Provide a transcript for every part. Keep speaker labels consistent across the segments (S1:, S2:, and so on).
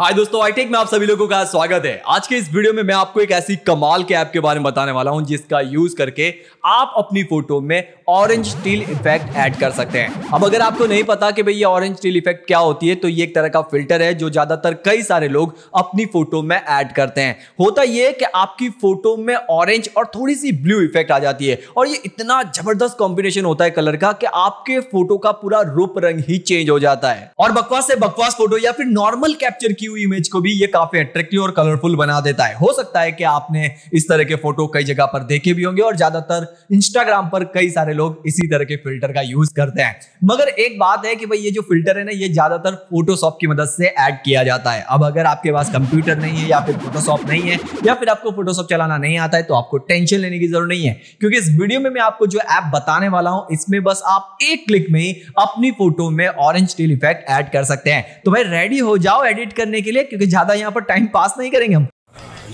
S1: हाय दोस्तों आईटेक में आप सभी लोगों का स्वागत है आज के इस वीडियो में मैं आपको एक ऐसी कमाल के ऐप के बारे में बताने वाला हूं जिसका यूज करके आप अपनी फोटो में ऑरेंज स्टील इफेक्ट ऐड कर सकते हैं अब अगर आपको नहीं पता कि भाई ये ऑरेंज स्टील इफेक्ट क्या होती है तो ये एक तरह का फिल्टर है जो ज्यादातर कई सारे लोग अपनी फोटो में ऐड करते हैं होता यह कि आपकी फोटो में ऑरेंज और थोड़ी सी ब्लू इफेक्ट आ जाती है और ये इतना जबरदस्त कॉम्बिनेशन होता है कलर का कि आपके फोटो का पूरा रूप रंग ही चेंज हो जाता है और बकवास से बकवास फोटो या फिर नॉर्मल कैप्चर की की हुई इमेज को भी ये काफी अट्रैक्टिव और कलरफुल बना देता है हो सकता है कि आपने इस तरह के फोटो कई जगह पर देखे भी होंगे और ज्यादातर इंस्टाग्राम पर कई सारे लोग इसी तरह के फिल्टर का यूज करते हैं मगर एक बात है कि भाई ये जो फिल्टर है ना ये ज्यादातर फोटोशॉप की मदद से ऐड किया जाता है अब अगर आपके पास कंप्यूटर नहीं है या फिर फोटोशॉप नहीं है या फिर आपको फोटोशॉप चलाना नहीं आता है तो आपको टेंशन लेने की जरूरत नहीं है क्योंकि इस वीडियो में मैं आपको जो ऐप बताने वाला हूं इसमें बस आप एक क्लिक में ही अपनी फोटो में ऑरेंज टेल इफेक्ट ऐड कर सकते हैं तो भाई रेडी हो जाओ एडिट करने रहने के लिए क्योंकि ज्यादा यहाँ पर टाइम पास नहीं करेंगे हम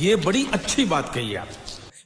S1: ये बड़ी अच्छी बात कही आप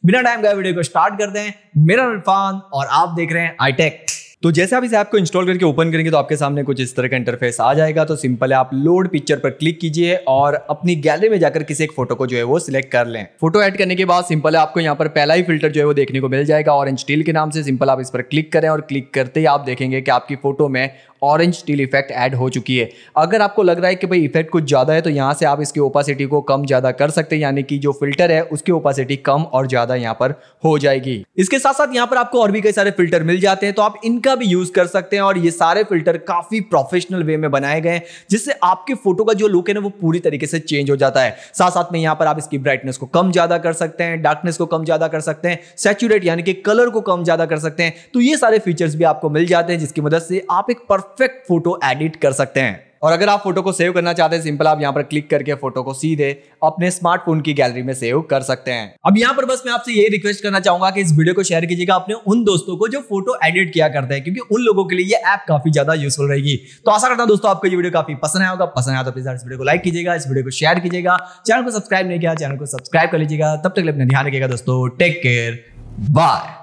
S1: बिना टाइम का वीडियो को स्टार्ट करते हैं मेरा इरफान और आप देख रहे हैं आईटेक तो जैसे आप इस ऐप को इंस्टॉल करके ओपन करेंगे तो आपके सामने कुछ इस तरह का इंटरफेस आ जाएगा तो सिंपल है आप लोड पिक्चर पर क्लिक कीजिए और अपनी गैलरी में जाकर किसी एक फोटो को जो है वो सिलेक्ट कर लें फोटो ऐड करने के बाद सिंपल है आपको यहाँ पर पहला ही फिल्टर जो है वो देखने को मिल जाएगा ऑरेंज स्टील के नाम से सिंपल आप इस पर क्लिक करें और क्लिक करते ही आप देखेंगे कि आपकी फोटो में ऑरेंज स्टील इफेक्ट ऐड हो चुकी है अगर आपको लग रहा है कि भाई इफेक्ट कुछ ज़्यादा है तो यहाँ से आप इसकी ओपासिटी को कम ज़्यादा कर सकते हैं यानी कि जो फिल्टर है उसकी ओपासिटी कम और ज़्यादा यहाँ पर हो जाएगी इसके साथ साथ यहाँ पर आपको और भी कई सारे फिल्टर मिल जाते हैं तो आप इनका भी यूज़ कर सकते हैं और ये सारे फिल्टर काफ़ी प्रोफेशनल वे में बनाए गए हैं जिससे आपके फोटो का जो लुक है ना वो पूरी तरीके से चेंज हो जाता है साथ साथ में यहाँ पर आप इसकी ब्राइटनेस को कम ज़्यादा कर सकते हैं डार्कनेस को कम ज़्यादा कर सकते हैं सेचुरेट यानी कि कलर को कम ज़्यादा कर सकते हैं तो ये सारे फीचर्स भी आपको मिल जाते हैं जिसकी मदद से आप एक परफेक्ट परफेक्ट फोटो एडिट कर सकते हैं और अगर आप फोटो को सेव करना चाहते हैं सिंपल आप यहाँ पर क्लिक करके फोटो को सीधे अपने स्मार्टफोन की गैलरी में सेव कर सकते हैं अब यहाँ पर बस मैं आपसे ये रिक्वेस्ट करना चाहूंगा कि इस वीडियो को शेयर कीजिएगा अपने उन दोस्तों को जो फोटो एडिट किया करते हैं क्योंकि उन लोगों के लिए ये ऐप काफी ज्यादा यूजफुल रहेगी तो आशा करता हूँ दोस्तों आपको ये वीडियो काफी पसंद आया होगा पसंद आया तो प्लीज इस वीडियो को लाइक कीजिएगा इस वीडियो को शेयर कीजिएगा चैनल को सब्सक्राइब नहीं किया चैनल को सब्सक्राइब कर लीजिएगा तब तक अपना ध्यान रखिएगा दोस्तों टेक केयर बाय